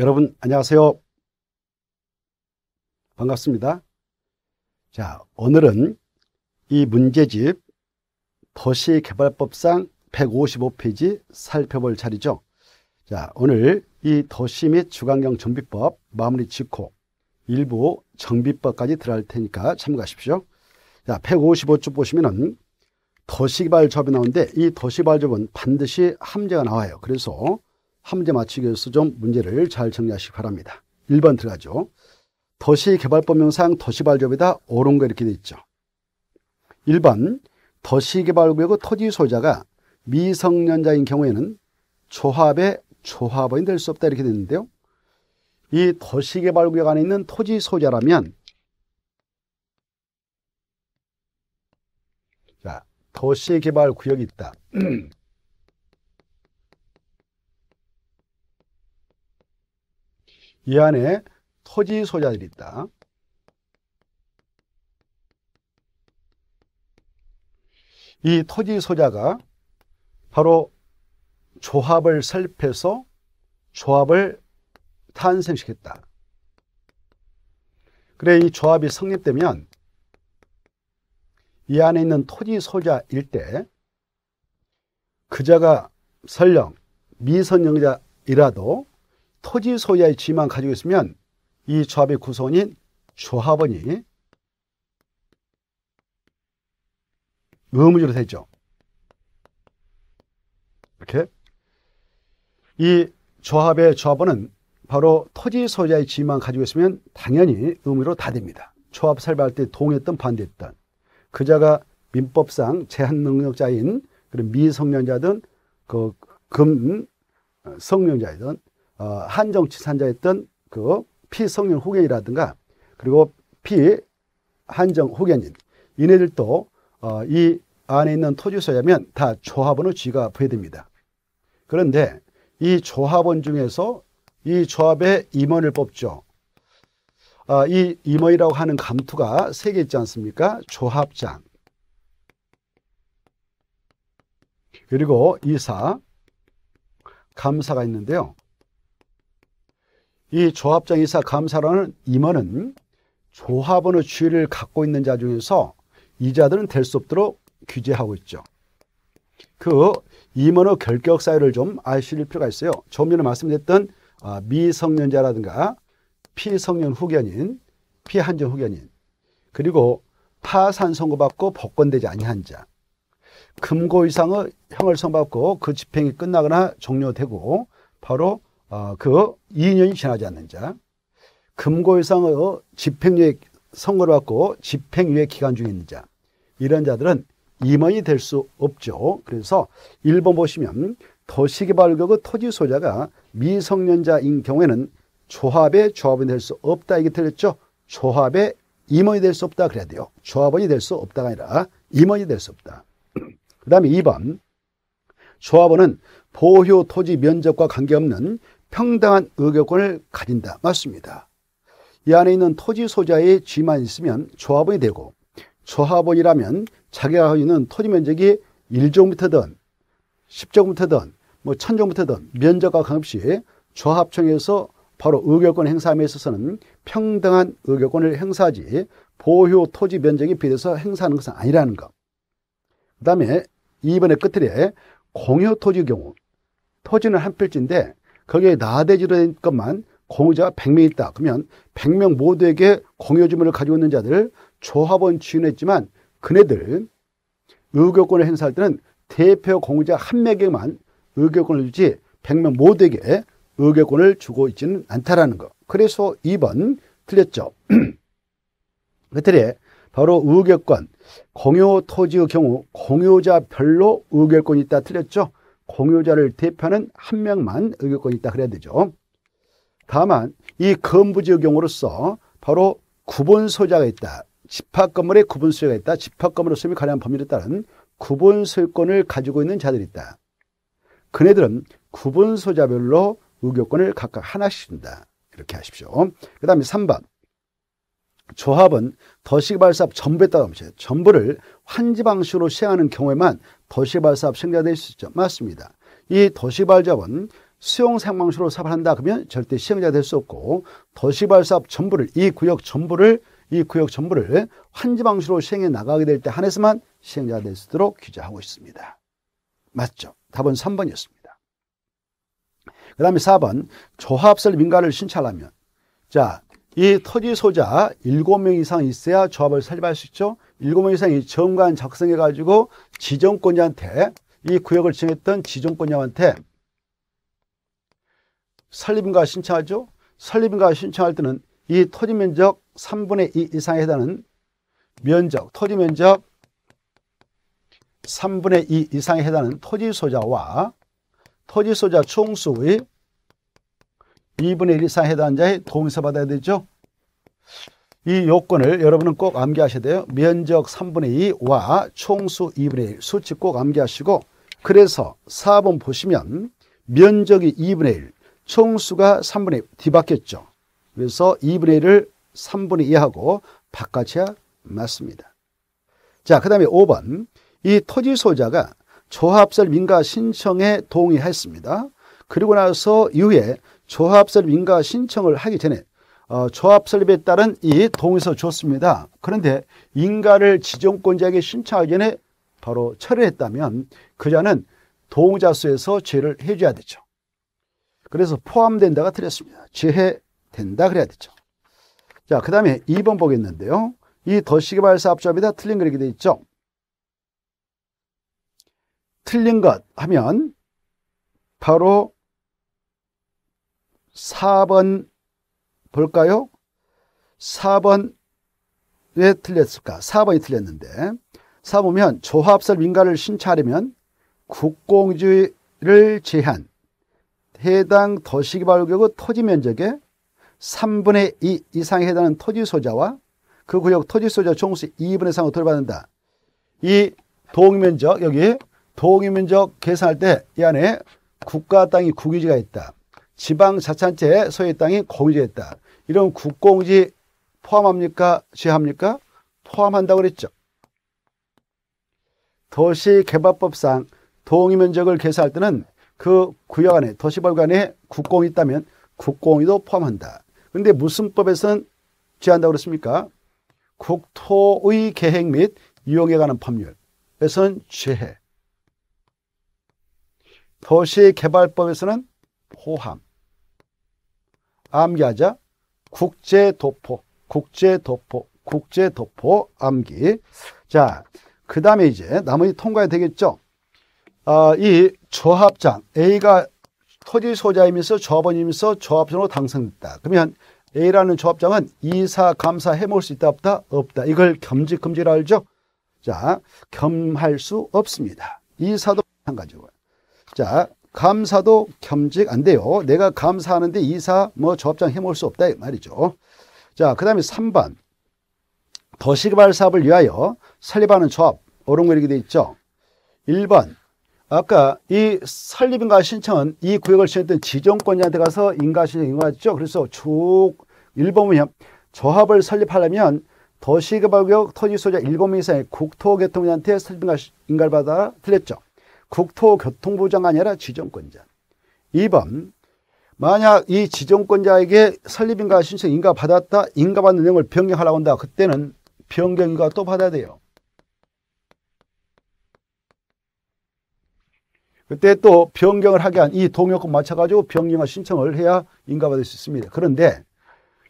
여러분 안녕하세요. 반갑습니다. 자, 오늘은 이 문제집 도시개발법상 155페이지 살펴볼 자리죠 자, 오늘 이 도시 및 주관경 정비법 마무리 짓고 일부 정비법까지 들어갈 테니까 참고하십시오. 자, 155쪽 보시면은 도시개발조합이 나오는데 이 도시개발법은 반드시 함재가 나와요. 그래서 한 문제 맞추기 위해서 좀 문제를 잘 정리하시기 바랍니다. 1번 들어가죠. 도시 개발 법령상 도시 발전이다 옳은 거 이렇게 돼 있죠. 1번 도시 개발 구역의 토지 소유자가 미성년자인 경우에는 조합의 조합원이 될 수 없다 이렇게 되는데요. 이 도시 개발 구역 안에 있는 토지 소유자라면 자, 도시 개발 구역이 있다. 이 안에 토지 소유자들이 있다. 이 토지 소유자가 바로 조합을 설립해서 조합을 탄생시켰다. 그래 이 조합이 성립되면 이 안에 있는 토지 소유자일 때 그자가 설령 미선년자이라도 토지 소유의 지위만 가지고 있으면 이 조합의 구성원인 조합원이 의무주로 되죠. 이렇게 이 조합의 조합원은 바로 토지 소유자의 지만 가지고 있으면 당연히 의무로 다 됩니다. 조합 설립할 때 동의했던 반대했던 그자가 민법상 제한 능력자인 그런 미성년자든 그 금 성년자이 어, 한정치 산자였던 그 피성년 후견이라든가 그리고 피 한정 후견인 이네들도 어, 이 안에 있는 토지소야면다 조합원의 쥐가 부여됩니다. 그런데 이 조합원 중에서 이 조합의 임원을 뽑죠. 아, 이 임원이라고 하는 감투가 세 개 있지 않습니까? 조합장 그리고 이사 감사가 있는데요. 이 조합장이사 감사라는 임원은 조합원의 주의를 갖고 있는 자 중에서 이자들은 될 수 없도록 규제하고 있죠. 그 임원의 결격 사유를 좀 아실 필요가 있어요. 조 전에 말씀드렸던 아, 미성년자라든가 피성년 후견인, 피한정 후견인, 그리고 파산 선고받고 복권되지 아니한 자, 금고 이상의 형을 선고받고 그 집행이 끝나거나 종료되고 바로 어, 그 2년이 지나지 않는 자 금고 이상의 집행유예 선고를 받고 집행유예 기간 중에 있는 자 이런 자들은 임원이 될 수 없죠. 그래서 1번 보시면 도시개발구의 토지 소유자가 미성년자인 경우에는 조합의 조합원이 될 수 없다 이게 틀렸죠. 조합의 임원이 될 수 없다 그래야 돼요. 조합원이 될 수 없다가 아니라 임원이 될 수 없다. 그 다음에 2번 조합원은 보효 토지 면적과 관계없는 평등한 의결권을 가진다. 맞습니다. 이 안에 있는 토지 소자의 지만 있으면 조합원이 되고 조합원이라면 자기가 가고 있는 토지 면적이 1제부터든1 0제부터든뭐1 0 0 0제부터든 면적과 관계없이 조합청에서 바로 의결권 행사함에 있어서는 평등한 의결권을 행사하지 보효 토지 면적에 비해서 행사하는 것은 아니라는 것. 그 다음에 2번의 끝에 공유 토지 경우 토지는 한 필지인데 거기에 나대지로니것만 공유자가 100명 있다. 그러면 100명 모두에게 공유 주문을 가지고 있는 자들을 조합원 취임했지만 그네들 의결권을 행사할 때는 대표 공유자 1 명에게만 의결권을 주지 100명 모두에게 의결권을 주고 있지는 않다라는 거. 그래서 2번 틀렸죠. 그들의 바로 의결권, 공유 토지의 경우 공유자별로 의결권이 있다 틀렸죠. 공유자를 대표하는 한 명만 의결권이 있다 그래야 되죠. 다만 이 건부지의 경우로서 바로 구본소유자가 있다. 집합건물의 구분소유가 있다. 집합건물로 소유이 가한 범위에 따른 구분소유권을 가지고 있는 자들이 있다. 그네들은 구분소유자별로 의결권을 각각 하나씩 준다. 이렇게 하십시오. 그 다음에 3번. 조합은 더시발사업 전부에 따라 전부를 환지 방식으로 시행하는 경우에만 도시발사업 승자될 수 있죠. 맞습니다. 이 도시발자업은 수용생망수로 사업한다 그러면 절대 시행자 될수 없고 도시발사업 전부를 이 구역 전부를 이 구역 전부를 환지방수로 시행해 나가게 될 때 한해서만 시행자될수 있도록 규제하고 있습니다. 맞죠? 답은 3번이었습니다. 그 다음에 4번 조합설 민가를 신청하면 자, 이 토지 소자 7명 이상 있어야 조합을 설립할 수 있죠. 일곱 명 이상이 정관 작성해가지고 지정권자한테 이 구역을 정했던 지정권자한테 설립인가 신청하죠. 설립인가 신청할 때는 이 토지 면적 3분의 2 이상에 해당하는 면적, 토지 면적 3분의 2 이상에 해당하는 토지 소자와 토지 소자 총수의 2분의 1 이상에 해당한 자의 동의서 받아야 되죠. 이 요건을 여러분은 꼭 암기하셔야 돼요. 면적 3분의 2와 총수 2분의 1 수치 꼭 암기하시고 그래서 4번 보시면 면적이 2분의 1, 총수가 3분의 1 뒤바뀌었죠. 그래서 2분의 1을 3분의 2하고 바꿔야 맞습니다. 자, 그 다음에 5번 이 토지 소자가 조합설 민가 신청에 동의했습니다. 그리고 나서 이후에 조합설 민가 신청을 하기 전에 조합 어, 설립에 따른 이 동의서 줬습니다. 그런데 인가를 지정권자에게 신청하기 전에 바로 철회했다면 그자는 동의자 수에서 죄를 해줘야 되죠. 그래서 포함된다가 틀렸습니다. 제해된다 그래야 되죠. 자, 그 다음에 2번 보겠는데요. 이 도시개발사 합조합이다 틀린 거 이렇게 되어 있죠. 틀린 것 하면 바로 4번 볼까요? 4번 왜 틀렸을까? 4번이 틀렸는데 4보면 조합설 민가를 신청하려면 국공지를 제한 해당 도시개발구역의 토지 면적의 3분의 2 이상에 해당하는 토지 소자와 그 구역 토지 소자 총수 2분의 3으로 돌받는다. 이 동면적 여기 동면적 계산할 때 이 안에 국가 땅이 국유지가 있다. 지방자치단체의 소유 땅이 공유지였다. 이런 국공지 포함합니까? 제합니까? 포함한다고 그랬죠. 도시개발법상 동의면적을 계산할 때는 그 구역 안에 도시벌간에 국공이 있다면 국공이도 포함한다. 근데 무슨 법에서는 제한다고 그랬습니까? 국토의 계획 및 이용에 관한 법률에서는 제해. 도시개발법에서는 포함. 암기하자. 국제 도포, 국제 도포, 국제 도포 암기. 자, 그 다음에 이제 나머지 통과해야 되겠죠. 아, 이 조합장 A가 토지 소자이면서 조합원이면서 조합장으로 당선됐다. 그러면 A라는 조합장은 이사, 감사 해먹수 있다 없다? 없다. 이걸 겸직 금지라 알죠? 자, 겸할 수 없습니다. 이사도 마가지고 자, 감사도 겸직 안 돼요. 내가 감사하는데 이사 뭐 조합장 해먹을 수 없다 말이죠. 자, 그 다음에 3번. 도시개발 사업을 위하여 설립하는 조합. 어른거렇게돼 있죠. 1번. 아까 이 설립인가 신청은 이 구역을 지냈던 지정권자한테 가서 인가 신청 인가했죠. 그래서 쭉 1번 보면 조합을 설립하려면 도시개발구역 토지 소유자 7명 이상의 국토교통부한테 설립인가를 받아 틀렸죠. 국토교통부장 아니라 지정권자. 2번 만약 이 지정권자에게 설립인가 신청 인가 받았다 인가받는 내용을 변경하려고 한다 그때는 변경인가 또 받아야 돼요 그때 또 변경을 하게 한 이 동요권 맞춰가지고 변경을 신청을 해야 인가받을 수 있습니다 그런데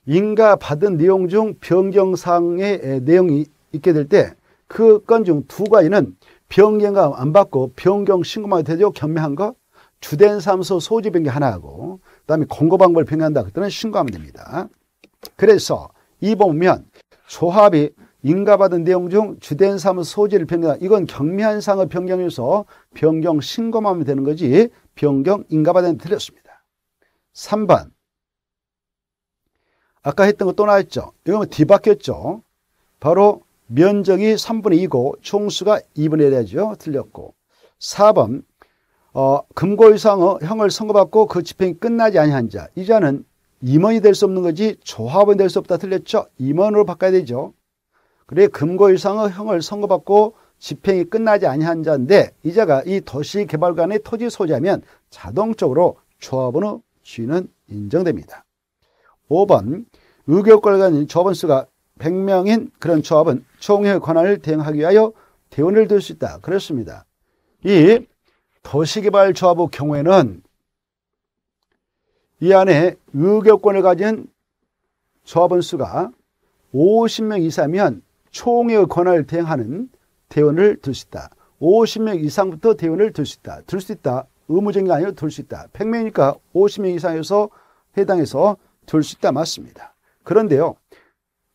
인가받은 내용 중 변경사항의 내용이 있게 될때 그건중두 가지는 변경감 안 받고 변경 신고만 되죠. 경매한 거. 주된 사무소 소지 변경 하나하고 그다음에 공고 방법을 변경한다. 그때는 신고하면 됩니다. 그래서 이 보면 조합이 인가받은 내용 중 주된 사무소 소지를 변경 이건 경미한사 상의 변경에서 변경 신고만 하면 되는 거지 변경 인가받은 틀렸습니다. 3번 아까 했던 거 또 나왔죠. 이거 뭐 뒤바뀌었죠. 바로 면적이 3분의 2고 총수가 2분의 1이죠. 틀렸고 4번 어, 금고 이상의 형을 선고받고 그 집행이 끝나지 아니한 자. 이 자는 임원이 될 수 없는 거지 조합원이 될수 없다 틀렸죠. 임원으로 바꿔야 되죠. 그래 금고 이상의 형을 선고받고 집행이 끝나지 아니한 자인데 이 자가 이 도시개발관의 토지 소유자면 자동적으로 조합원의 주인은 인정됩니다. 5번 의교권관인 조합원수가 100명인 그런 조합은 총회의 권한을 대행하기 위하여 대원을 들 수 있다. 그렇습니다. 이 도시개발 조합의 경우에는 이 안에 의결권을 가진 조합원 수가 50명 이상이면 총회의 권한을 대행하는 대원을 들수 있다. 50명 이상부터 대원을 들수 있다. 들수 있다. 의무적인 게 아니라 들수 있다. 100명이니까 50명 이상에서 해당해서 들수 있다. 맞습니다. 그런데요.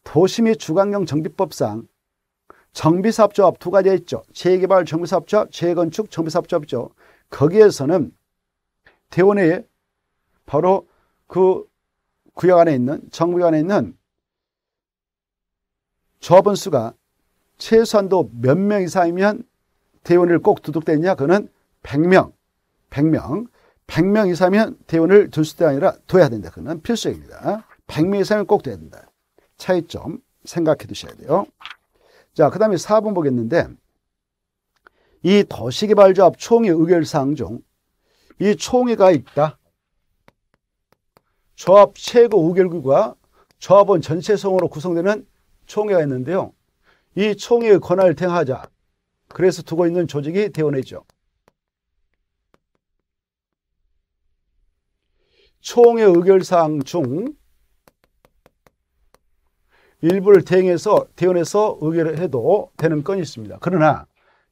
도심이 주관경 정비법상 정비사업조합 두 가지가 있죠. 재개발 정비사업조합, 재건축 정비사업조합이죠. 거기에서는 대원에 바로 그 구역 안에 있는 정부 안에 있는 조합원 수가 최소한도 몇 명 이상이면 대원을 꼭 두둑되느냐 그거는 100명, 100명, 100명 이상이면 대원을 둘 수도 아니라 둬야 된다. 그거는 필수입니다. 100명 이상은 꼭 둬야 된다. 차이점 생각해 두셔야 돼요. 자, 그 다음에 4번 보겠는데 이 도시개발조합 총회 의결사항 중 이 총회가 있다. 조합 최고 의결과 조합원 전체성으로 구성되는 총회가 있는데요. 이 총회의 권한을 행하자. 그래서 두고 있는 조직이 대원회죠. 총회 의결사항 중 일부를 대행해서 대원해서 의결을 해도 되는 건 있습니다. 그러나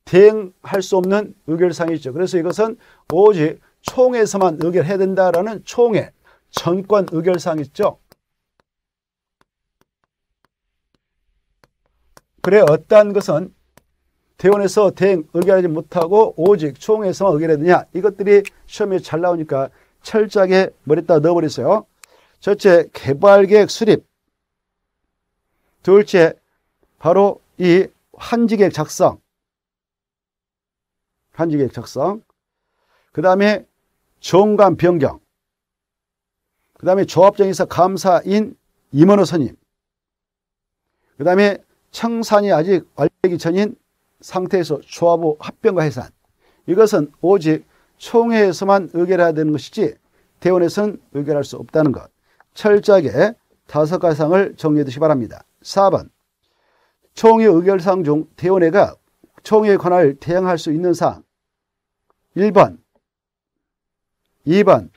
대행할 수 없는 의결사이 있죠. 그래서 이것은 오직 총회에서만 의결해야 된다라는 총회 전권 의결사 있죠. 그래 어떠한 것은 대원에서 대행 의결하지 못하고 오직 총회에서만 의결했느냐 이것들이 시험에 잘 나오니까 철저하게 머리다 넣어버리세요. 첫째 개발계획 수립 둘째, 바로 이환지객 작성. 한지객 작성. 그 다음에 정관 변경. 그 다음에 조합장에서 감사인 임원호 선임. 그 다음에 청산이 아직 완료되기 전인 상태에서 조합부 합병과 해산. 이것은 오직 총회에서만 의결해야 되는 것이지 대원에서는 의결할 수 없다는 것. 철저하게 다섯 가상을 정리해 두시기 바랍니다. 4번 총회 의결사항 중 대원회가 총회에 관할 대항할 수 있는 사항 1번 2번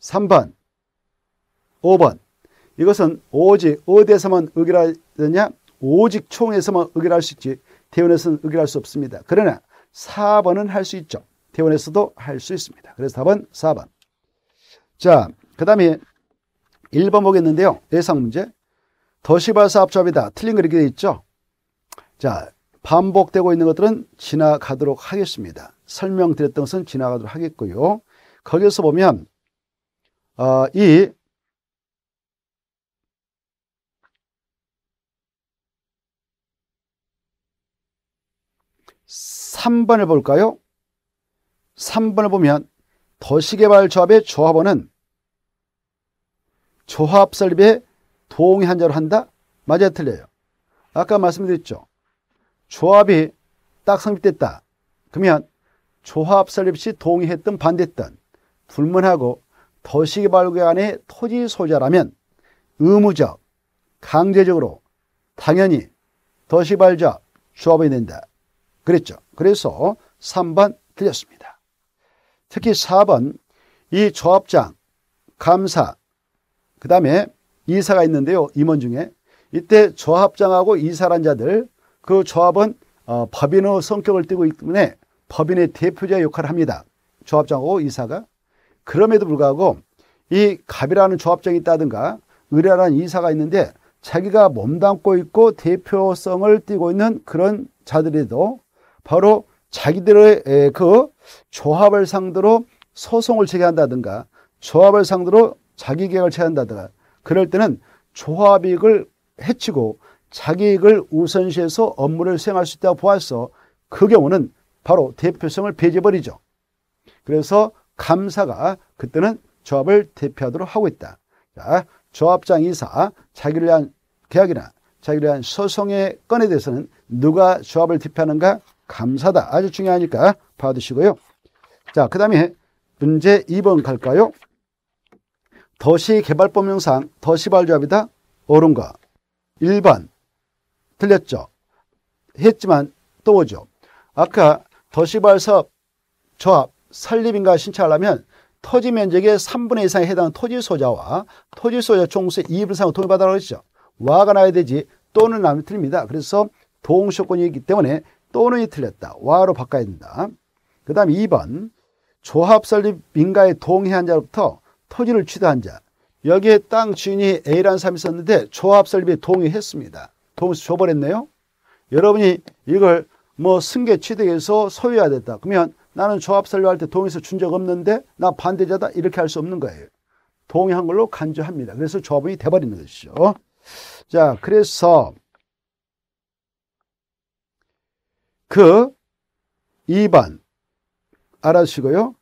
3번 5번 이것은 오직 어디에서만 의결하느냐 오직 총회에서만 의결할 수 있지 대원에서는 의결할 수 없습니다. 그러나 4번은 할 수 있죠. 대원에서도 할 수 있습니다. 그래서 답은 4번. 자, 그 다음에 1번 보겠는데요. 예상 문제. 더시발사 합잡이다. 틀린 거 이렇게 돼 있죠? 자, 반복되고 있는 것들은 지나가도록 하겠습니다. 설명드렸던 것은 지나가도록 하겠고요. 거기에서 보면 어, 이3번을 볼까요? 3번을 보면 도시개발조합의 조합원은 조합설립의 동의 한자로 한다? 맞아요, 틀려요? 아까 말씀드렸죠. 조합이 딱 성립됐다. 그러면 조합 설립 시 동의했던 반대했던 불문하고 도시개 발굴안의 토지 소유자라면 의무적, 강제적으로 당연히 도시 발자 조합이 된다. 그랬죠. 그래서 3번 틀렸습니다. 특히 4번 이 조합장, 감사, 그 다음에 이사가 있는데요. 임원 중에. 이때 조합장하고 이사란 자들 그 조합은 어, 법인의 성격을 띠고 있기 때문에 법인의 대표자 역할을 합니다. 조합장하고 이사가. 그럼에도 불구하고 이 갑이라는 조합장이 있다든가 의뢰라는 이사가 있는데 자기가 몸담고 있고 대표성을 띠고 있는 그런 자들에도 바로 자기들의 그 조합을 상대로 소송을 제기한다든가 조합을 상대로 자기 계획을 제한다든가 그럴 때는 조합익을 해치고 자기익을 우선시해서 업무를 수행할 수 있다고 보았어그 경우는 바로 대표성을 배제버리죠. 그래서 감사가 그때는 조합을 대표하도록 하고 있다. 자, 조합장 이사 자기를 위한 계약이나 자기를 위한 소송의 건에 대해서는 누가 조합을 대표하는가 감사다. 아주 중요하니까 봐두시고요. 자, 그 다음에 문제 2번 갈까요? 더시 개발법 영상 더시 발조합이다 옳은가? 1번 틀렸죠? 했지만 또 오죠. 아까 더시발섭 조합 설립인가 신청하려면 토지 면적의 3분의 이상에 해당하는 토지 소자와 토지 소자 총수의 2분 이상을 동의받아라고 했죠. 와가 나야 되지 또는 남이 틀립니다. 그래서 동시권이기 때문에 또는이 틀렸다. 와로 바꿔야 된다. 그 다음 2번 조합 설립 민가에 동의한 자로부터 토지를 취득한 자 여기에 땅 주인이 A라는 사람이 있었는데 조합 설비에 동의했습니다. 동의서 줘버렸네요. 여러분이 이걸 뭐 승계 취득해서 소유해야 됐다. 그러면 나는 조합 설립할 때 동의서 준 적 없는데 나 반대자다 이렇게 할 수 없는 거예요. 동의한 걸로 간주합니다. 그래서 조합이 돼버리는 것이죠. 자 그래서 그 2번 알아주시고요.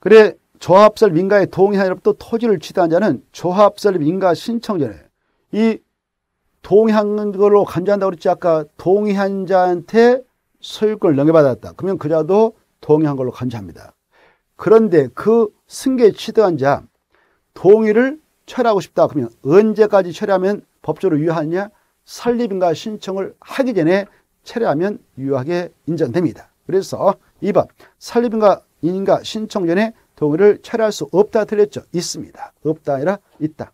그래 조합설민가의 동의한 자로부터 토지를 취득한 자는 조합설민가 신청 전에 이 동의한 걸로 간주한다고 그랬지 아까 동의한 자한테 소유권을 넘겨받았다. 그러면 그자도 동의한 걸로 간주합니다. 그런데 그 승계 취득한 자 동의를 철회하고 싶다. 그러면 언제까지 철회하면 법적으로 유효하냐? 설립인가 신청을 하기 전에 철회하면 유효하게 인정됩니다. 그래서 2번 설립인가 인가 신청 전에 동의를 철회할 수 없다 들렸죠 있습니다. 없다 아니라 있다.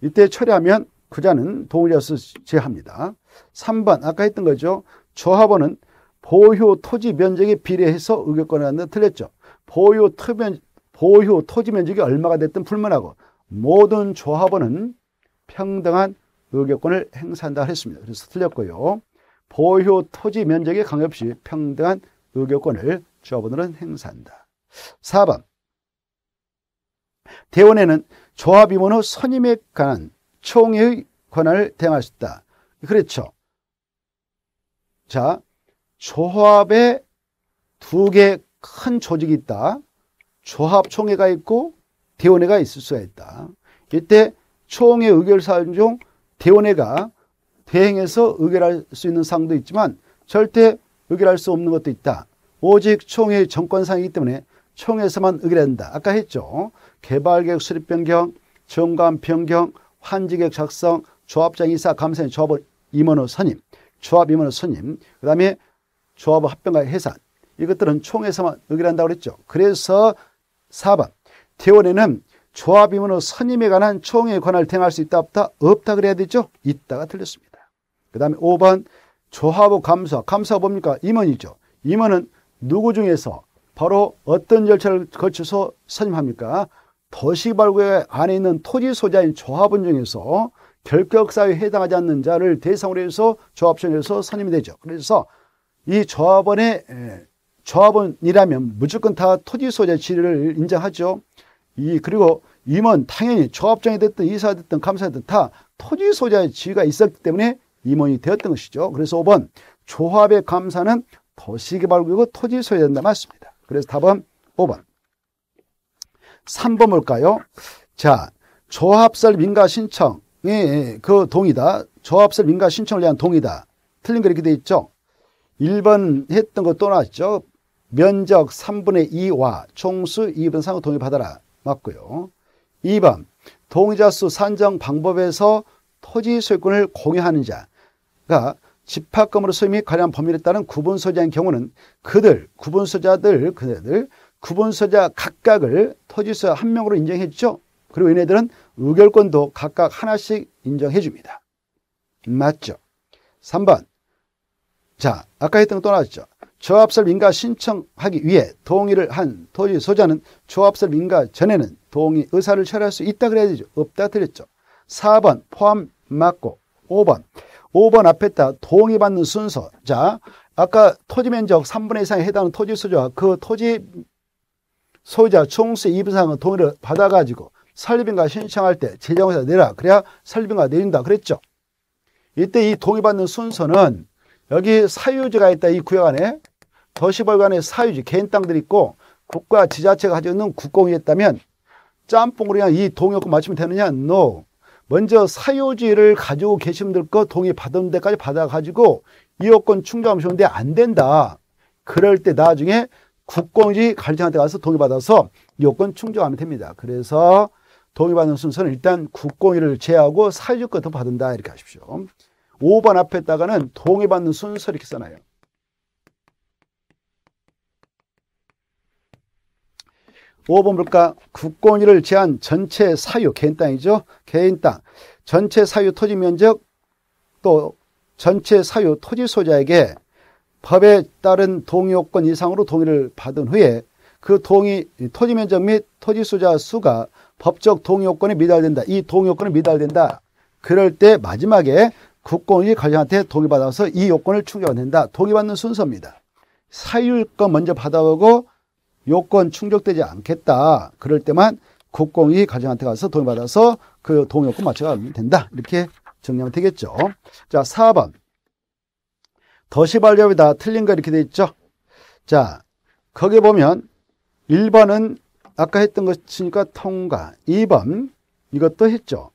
이때 철회하면 그자는 동의자수 제합니다. 3번 아까 했던 거죠. 조합원은 보유 토지 면적에 비례해서 의결권을 갖는 틀렸죠. 보유 토면, 보효 토지 면적이 얼마가 됐든 불문하고 모든 조합원은 평등한 의결권을 행사한다 했습니다. 그래서 틀렸고요. 보유 토지 면적의 강없이 평등한 의결권을 조합원들은 행사한다. 4번 대원에는 조합임원의 선임에 관한 총회의 권한을 대항할 수 있다. 그렇죠. 자, 조합에 두 개 큰 조직이 있다. 조합총회가 있고 대원회가 있을 수가 있다. 이때 총회 의결사항 중 대원회가 대행해서 의결할 수 있는 사항도 있지만 절대 의결할 수 없는 것도 있다. 오직 총회의 정권상이기 때문에 청에서만 의결한다 아까 했죠. 개발계획 수립 변경, 정관 변경, 환지계획 작성, 조합장 이사, 감사인 조합원 임원의 선임, 조합 임원의 선임, 그 다음에 조합의 합병과 해산. 이것들은 총에서만 의결한다고 그랬죠. 그래서 4번 대원에는 조합 임원의 선임에 관한 총회의 권한을 대행할 수 있다 없다 없다 그래야 되죠. 있다가 틀렸습니다. 그 다음에 5번 조합의 감사. 감사가 뭡니까? 임원이죠. 임원은 누구 중에서 바로 어떤 절차를 거쳐서 선임합니까? 도시발구역 안에 있는 토지 소자인 조합원 중에서 결격사유에 해당하지 않는 자를 대상으로 해서 조합원에서 선임이 되죠. 그래서 이 조합원의 조합원이라면 무조건 다 토지 소재 지위를 인정하죠. 이 그리고 임원 당연히 조합장이 됐든 이사 됐든 감사됐든 다 토지 소재 지위가 있었기 때문에 임원이 되었던 것이죠. 그래서 5번 조합의 감사는 도시개발구역 토지 소유된다 맞습니다. 그래서 답은 5번. 3번 뭘까요? 자, 조합설 민가 신청이 예, 그 동의다. 조합설 민가 신청을 위한 동의다. 틀린 거 이렇게 돼 있죠? 1번 했던 거 또 나왔죠? 면적 3분의 2와 총수 2분 상호 동의 받아라. 맞고요. 2번 동의자 수 산정 방법에서 토지 소유권을 공유하는 자가 집합금으로서 이 관련 법률에 따른 구분소자인 경우는 그들, 구분소자들, 그들, 구분소자 각각을 토지수유한 명으로 인정해 주죠. 그리고 얘네들은 의결권도 각각 하나씩 인정해 줍니다. 맞죠? 3번. 자, 아까 했던 거 또 나왔죠. 조합설 민가 신청하기 위해 동의를 한 토지 소자는 조합설 민가 전에는 동의 의사를 처리할수 있다 그래야 되죠. 없다 드렸죠. 4번 포함 맞고 5번 5번 앞에 다 동의받는 순서. 자, 아까 토지 면적 3분의 이상에 해당하는 토지 소유자, 그 토지 소유자 총수 2분 상은 동의를 받아가지고 설립인가 신청할 때 재정에서 내라. 그래야 설립인가 내린다. 그랬죠. 이때 이 동의받는 순서는 여기 사유지가 있다. 이 구역 안에 도시벌관의 사유지, 개인 땅들이 있고 국가 지자체가 가지고 있는 국공이 있다면 짬뽕으로 그냥 이 동의권 맞추면 되느냐? No. 먼저 사유지를 가지고 계시면 될거 동의 받은 데까지 받아가지고 이어권 충족하면 좋은데 안 된다. 그럴 때 나중에 국공지 관리청한테 가서 동의받아서 요건 충족하면 됩니다. 그래서 동의받는 순서는 일단 국공위를 제하고 사유권 더 받은다 이렇게 하십시오. 5번 앞에다가는 동의받는 순서 이렇게 써놔요. 5번 볼까? 국권위를 제한 전체 사유, 개인 땅이죠. 개인 땅. 전체 사유 토지 면적 또 전체 사유 토지 소자에게 법에 따른 동의요건 이상으로 동의를 받은 후에 그 동의 토지 면적 및 토지 소자 수가 법적 동의요건에 미달된다. 이 동의요건에 미달된다. 그럴 때 마지막에 국권위 관련한테 동의받아서 이 요건을 충족한다. 동의받는 순서입니다. 사유권 먼저 받아오고 요건 충족되지 않겠다. 그럴 때만 국공이 가정한테 가서 돈의받아서그 동의 요건 맞춰가면 된다. 이렇게 정리하면 되겠죠. 자, 4번. 더시 반려이다 틀린 거 이렇게 돼 있죠. 자, 거기 보면 1번은 아까 했던 것이니까 통과. 2번 이것도 했죠.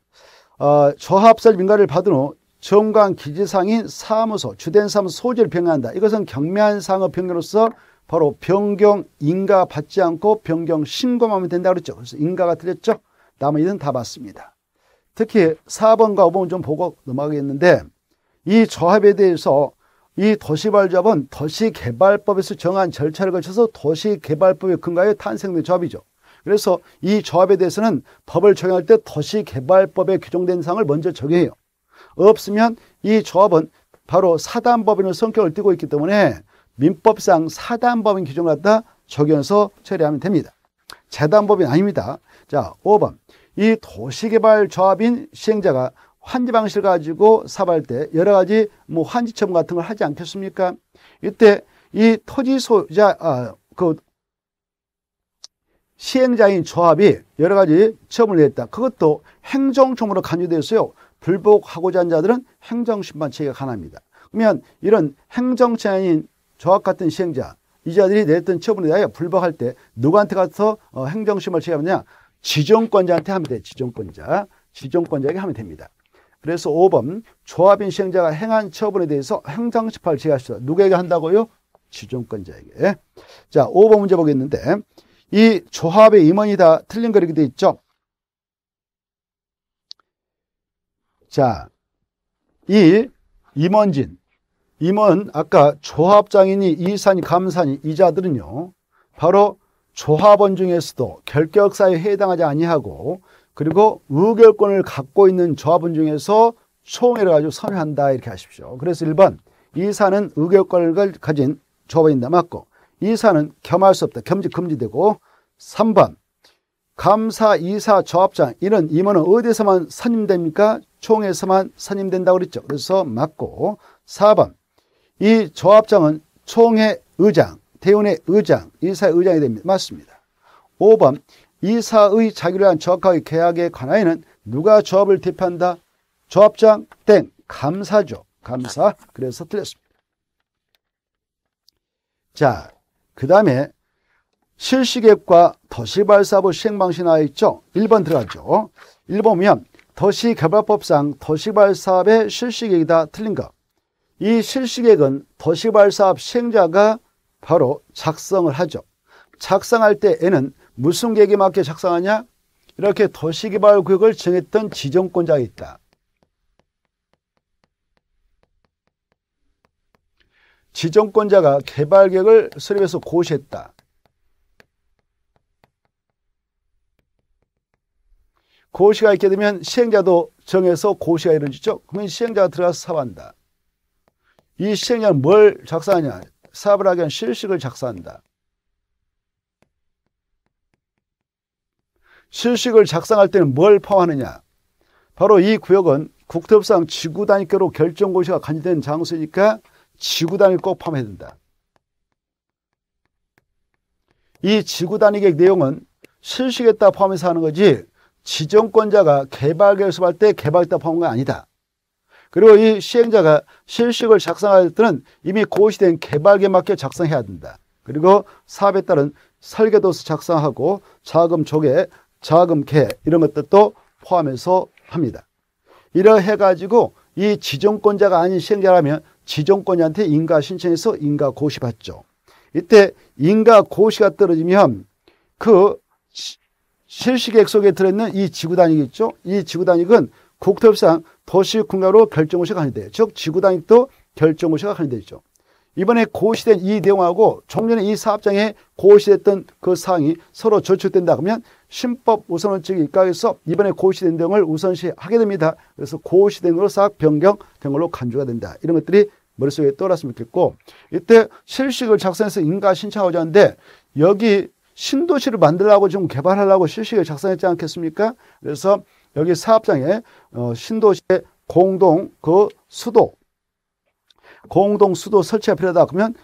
어, 조합설 민가를 받은 후 정관 기지상인 사무소, 주된 사무소 소재를 변경한다. 이것은 경매한 상업 변경으로서 바로 변경 인가 받지 않고 변경 신고만 하면 된다 그랬죠. 그래서 인가가 틀렸죠. 나머지는 다 맞습니다. 특히 4번과 5번 좀 보고 넘어가겠는데 이 조합에 대해서 이 도시발조합은 도시개발법에서 정한 절차를 거쳐서 도시개발법에근거하여 탄생된 조합이죠. 그래서 이 조합에 대해서는 법을 적용할 때 도시개발법에 규정된 사항을 먼저 적용해요. 없으면 이 조합은 바로 사단법인의 성격을 띠고 있기 때문에 민법상 사단법인 규정을 갖다 적용해서 처리하면 됩니다. 재단법인 아닙니다. 자, 5번. 이 도시개발 조합인 시행자가 환지 방식을 가지고 사업할 때 여러 가지 뭐 환지 처분 같은 걸 하지 않겠습니까? 이때 이 토지 소유자 아, 그 시행자인 조합이 여러 가지 처분을했다 그것도 행정처분으로 간주되었어요. 불복하고자 한 자들은 행정심판체계가 가합니다 능 그러면 이런 행정체인 저와 같은 시행자 이자들이 내렸던 처분에 대하여 불복할 때 누구한테 가서 어, 행정심을 제기하느냐 지정권자한테 하면 돼 지정권자 지정권자에게 하면 됩니다 그래서 5번 조합인 시행자가 행한 처분에 대해서 행정심판을 제기하수 있다 누구에게 한다고요? 지정권자에게 자 5번 문제 보겠는데 이 조합의 임원이 다 틀린 거리게 돼 있죠 자, 이 임원진 임원 아까 조합장이니 이사니 감사니 이자들은요. 바로 조합원 중에서도 결격사유에 해당하지 아니하고 그리고 의결권을 갖고 있는 조합원 중에서 총회를 가지고 선회한다 이렇게 하십시오. 그래서 1번 이사는 의결권을 가진 조합원이다 맞고 이사는 겸할 수 없다. 겸직 금지되고 3번 감사 이사 조합장 이는 임원은 어디서만 선임됩니까? 총회에서만 선임된다고 그랬죠. 그래서 맞고 4번 이 조합장은 총회 의장, 대원의 의장, 이사의 의장이 됩니다. 맞습니다. 5번 이사의 자기를 한 적합의 계약에 관하여는 누가 조합을 대표한다? 조합장 땡 감사죠. 감사. 그래서 틀렸습니다. 자, 그 다음에 실시계획과 도시발사부 시행방식 나와 있죠. 1번 들어가죠. 1번 보면 도시개발법상 도시발사업의 실시계획이다 틀린 거. 이 실시객은 도시발사 업 시행자가 바로 작성을 하죠. 작성할 때 N은 무슨 계획에 맞게 작성하냐? 이렇게 도시개발구역을 정했던 지정권자가 있다. 지정권자가 개발계획을 수립해서 고시했다. 고시가 있게 되면 시행자도 정해서 고시가 이루어지죠. 그러면 시행자가 들어가서 사업한다. 이시행령는뭘작성하냐 사업을 하기 위한 실식을 작사한다. 실식을 작성할 때는 뭘 포함하느냐? 바로 이 구역은 국토법상 지구단위께로 결정고시가 간지된 장소니까 지구단위꼭 포함해야 된다. 이 지구단위 계획 내용은 실시겠다 포함해서 하는 거지 지정권자가 개발 계획 수할때 개발했다 포함한 건 아니다. 그리고 이 시행자가 실식을 작성할 때는 이미 고시된 개발에 맞게 작성해야 된다. 그리고 사업에 따른 설계도서 작성하고 자금 조개, 자금 개 이런 것들도 포함해서 합니다. 이러해 가지고 이 지정권자가 아닌 시행자라면 지정권자한테 인가 신청해서 인가 고시 받죠. 이때 인가 고시가 떨어지면 그 실시계획 속에 들어있는 이 지구단위겠죠. 이 지구단위는 국토협상 도시국가로 결정고시가 한의대, 즉 지구단위도 결정고시가 한의되죠. 이번에 고시된 이 내용하고 종전에 이 사업장에 고시됐던 그 사항이 서로 저촉된다 그러면 신법 우선원칙 에입각해서 이번에 고시된 내용을 우선시하게 됩니다. 그래서 고시된 걸로 싹 변경된 걸로 간주가 된다. 이런 것들이 머릿속에 떠올랐으면 좋겠고 이때 실식을 작성해서 인가 신청하고자 하는데 여기 신도시를 만들라고 지금 개발하려고 실식을 작성했지 않겠습니까? 그래서 여기 사업장에 어, 신도시의 공동 그 수도 공동 수도 설치가 필요하다 그러면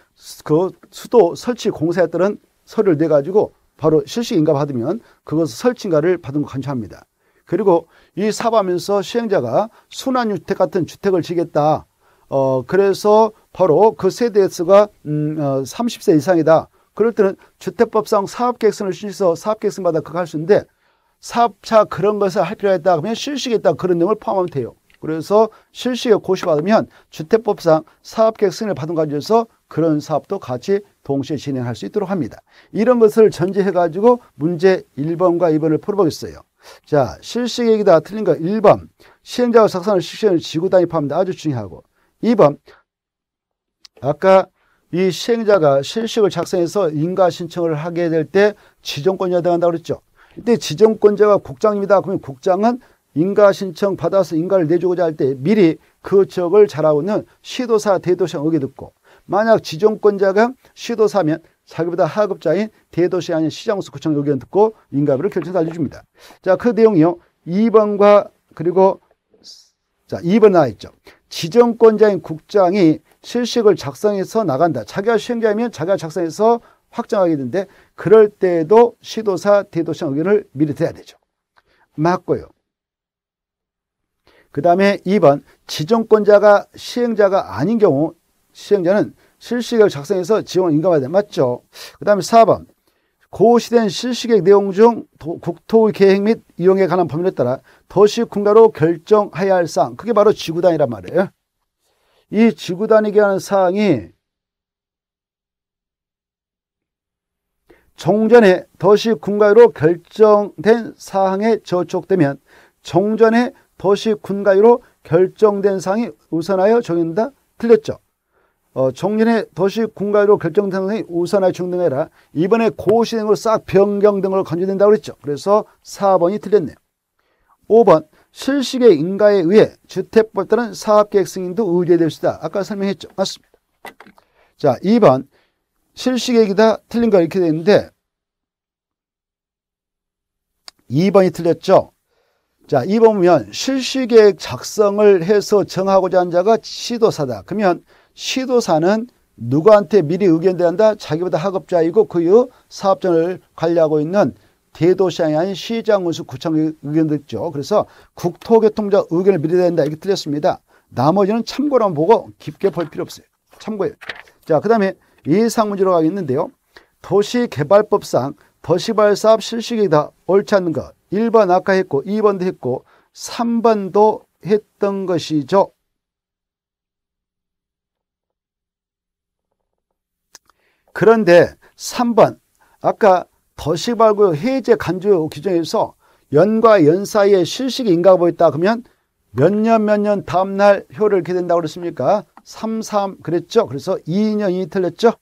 그 수도 설치 공사에 따른 서류를 내 가지고 바로 실시 인가 받으면 그것 설치인가를 받은 거 간주합니다. 그리고 이 사업하면서 시행자가 순환주택 같은 주택을 지겠다. 어 그래서 바로 그 세대 수가 음, 어, 30세 이상이다. 그럴 때는 주택법상 사업계획서를 신청해서 사업계획서 받아 그거 할 수 있는데 사업차 그런 것을 할 필요가 있다 그러면 실시이 있다 그런 내용을 포함하면 돼요. 그래서 실시에 고시받으면 주택법상 사업계획 승인을 받은 과정에서 그런 사업도 같이 동시에 진행할 수 있도록 합니다. 이런 것을 전제해가지고 문제 1번과 2번을 풀어보겠어요. 자, 실시계획이다 틀린 거 1번. 시행자와 작성을 실시하는 지구 단위 포함다 한 아주 중요하고 2번. 아까 이 시행자가 실시을 작성해서 인가 신청을 하게 될 때 지정권이 해당한다고 그랬죠. 이때 지정권자가 국장입니다. 그러면 국장은 인가 신청 받아서 인가를 내주고자 할 때 미리 그 지역을 잘하고 는 시도사, 대도시장 의견 듣고 만약 지정권자가 시도사면 자기보다 하급자인 대도시 아닌 시장구청 의견 듣고 인가비를 결정해서 알려줍니다. 자, 그 내용이요. 2번과 그리고 자, 2번 나와 있죠. 지정권자인 국장이 실식을 작성해서 나간다. 자기가 시행자이면 자기가 작성해서 확정하게 되는데 그럴 때에도 시도사, 대도시 의견을 미리 대야 되죠. 맞고요. 그 다음에 2번 지정권자가 시행자가 아닌 경우 시행자는 실시계획 작성해서 지원 인가받아야 돼. 맞죠? 그 다음에 4번 고시된 실시계획 내용 중 국토의 계획 및 이용에 관한 범위에 따라 도시군가로 결정해야 할 사항 그게 바로 지구단이란 말이에요. 이 지구단위에 관한 사항이 종전에 도시 군가위로 결정된 사항에 저촉되면 종전에 도시 군가위로 결정된 사항이 우선하여 적용된다. 틀렸죠. 어, 종전에 더시 군가위로 결정된 사항이 우선하여 적용된게 이번에 고시행으로 싹 변경 등으로 건된다고 그랬죠. 그래서 4번이 틀렸네요. 5번 실식의 인가에 의해 주택법 따른 사업계획 승인도 의뢰될 수다. 아까 설명했죠. 맞습니다. 자, 2번 실시객이다 틀린거 이렇게 돼있는데 2번이 틀렸죠. 자, 2번 보면 실시계획 작성을 해서 정하고자 한 자가 시도사다. 그러면 시도사는 누구한테 미리 의견 대한다? 자기보다 학업자이고그 이후 사업장을 관리하고 있는 대도시장이 아닌 시장 운수 구청 의견 의 듣죠. 그래서 국토교통자 의견을 미리 대한다. 이렇게 틀렸습니다. 나머지는 참고로 한번 보고 깊게 볼 필요 없어요. 참고해요. 자, 그 다음에 이상 문제로 가겠는데요. 도시개발법상 도시발사업 실시기다 옳지 않는 것 1번 아까 했고 2번도 했고 3번도 했던 것이죠. 그런데 3번 아까 도시발구 해제 간주 규정에서 연과 연 사이에 실식이 인가하고 있다 그러면 몇 년 몇 년 다음날 효를 이게 된다고 그랬습니까? 3, 3 그랬죠. 그래서 2년이 틀렸죠.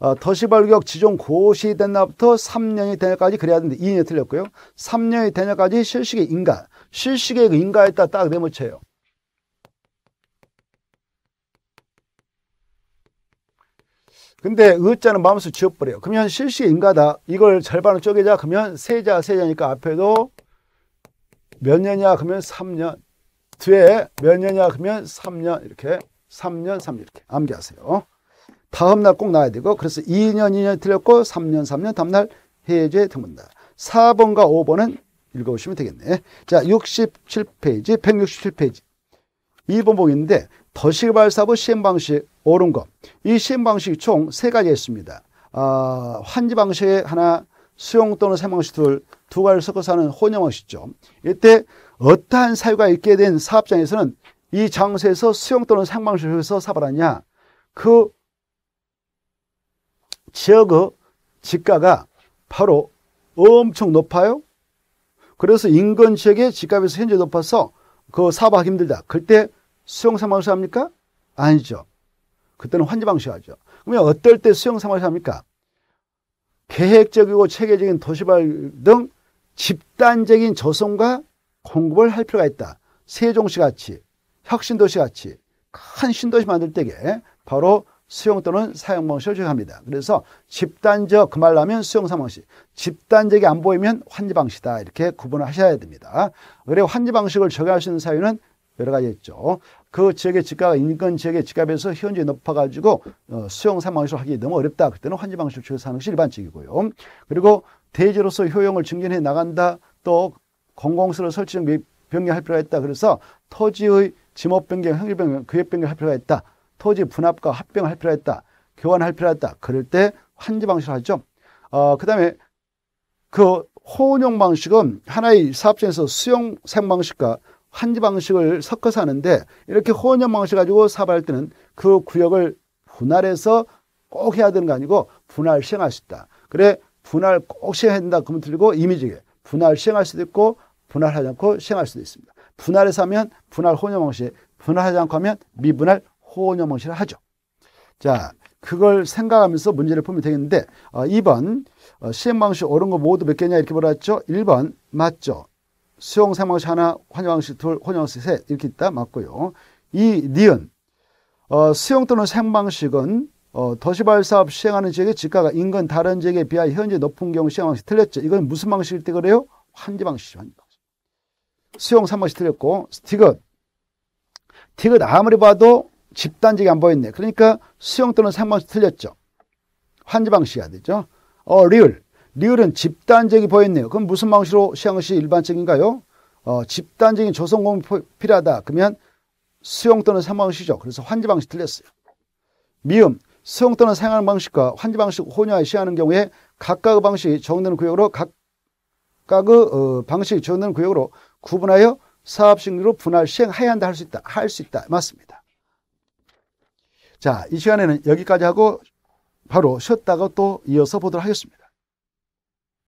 어, 도시발격지정 고시 된 날부터 3년이 되냐까지 그래야 되는데 2년이 틀렸고요. 3년이 되냐까지 실시의 인가. 실시의 그 인가에 따라 딱 내모쳐요. 근데 의자는 마음수 지워버려요. 그러면 실시의 인가다. 이걸 절반을 쪼개자. 그러면 세자, 세자니까 앞에도 몇 년이야? 그러면 3년. 뒤에 몇 년이야? 그러면 3년. 이렇게 3년 3년 이렇게 암기하세요. 다음 날 꼭 나와야 되고 그래서 2년 2년 틀렸고 3년 3년 다음 날 해제 등문다. 4번과 5번은 읽어보시면 되겠네. 자 67페이지 167페이지 2번 보기인데 더시발사부 시행방식 옳은 것이 시행방식총 세가지가 있습니다. 아, 환지방식에 하나 수용 또는 사망식 둘, 두 가지를 섞어서 하는 혼용방식죠 이때 어떠한 사유가 있게 된 사업장에서는 이 장소에서 수영 또는 상방실에서 사발하냐그 지역의 집가가 바로 엄청 높아요. 그래서 인근 지역의 집값에서 현재 높아서 그사발하기 힘들다. 그때 수용상방시 합니까? 아니죠. 그때는 환지방시 하죠. 그러면 어떨 때수용상방시 합니까? 계획적이고 체계적인 도시발 등 집단적인 조성과 공급을 할 필요가 있다. 세종시 같이 혁신도시 같이 큰 신도시 만들 때에 바로 수용 또는 사용 방식을 적용합니다. 그래서 집단적 그 말라면 수용 사망식, 집단적이 안 보이면 환지 방식이다 이렇게 구분 하셔야 됩니다. 그래 환지 방식을 적용할 수 있는 사유는 여러 가지 있죠. 그 지역의 집값, 인근 지역의 집값에서 현재 높아가지고 어, 수용 사망식을 하기 너무 어렵다. 그때는 환지 방식을 적용하는 것이 일반적이고요. 그리고 대지로서 효용을 증진해 나간다. 또 공공시설 설치 등 변경할 필요가 있다. 그래서 토지의 지목 변경, 형질 변경, 구획 변경할 필요가 있다. 토지 분합과 합병할 필요가 있다. 교환할 필요가 있다. 그럴 때 환지 방식을 하죠. 어, 그다음에 그혼용 방식은 하나의 사업장에서 수용 생 방식과 환지 방식을 섞어서 하는데 이렇게 혼용 방식 가지고 사업할 때는 그 구역을 분할해서 꼭 해야 되는 거 아니고 분할 시행할 수 있다. 그래 분할 꼭 시행한다 그러면 들리고 이미지에 분할 시행할 수도 있고 분할하지 않고 시행할 수도 있습니다. 분할해서 하면 분할 혼용형식, 분할하지 않고 하면 미분할 혼용형식을 하죠. 자, 그걸 생각하면서 문제를 풀면 되겠는데 어, 2번 어, 시행방식 옳은 거 모두 몇 개냐 이렇게 물어봤죠. 1번 맞죠. 수용 생방식 하나, 환영방식 둘, 혼용식 셋 이렇게 있다 맞고요. 이 니은 어, 수용 또는 생방식은 어, 도시발 사업 시행하는 지역의 지가가 인근 다른 지역에 비하여 현재 높은 경우 시행방식 틀렸죠. 이건 무슨 방식일 때 그래요? 환지 방식이죠. 환지 방식. 수용 3번씩 틀렸고 스티긋 티긋 아무리 봐도 집단적이 안 보였네. 그러니까 수용 또는 3번씩 틀렸죠. 환지 방식이야 되죠. 어, 리을. 리을은 집단적이 보였네요. 그럼 무슨 방식으로 시한 것이 일반적인가요? 어, 집단적인 조성 공이 필요하다. 그러면 수용 또는 상방식이죠. 그래서 환지 방식 틀렸어요. 미음, 수용 또는 상향 방식과 환지 방식 혼용하여 시하는 경우에 각각의 방식이 적용되는 구역으로 각각의 어, 방식이 적용되는 구역으로 구분하여 사업식리로 분할 시행해야 한다 할 수 있다. 할 수 있다. 맞습니다. 자, 이 시간에는 여기까지 하고 바로 쉬었다가 또 이어서 보도록 하겠습니다.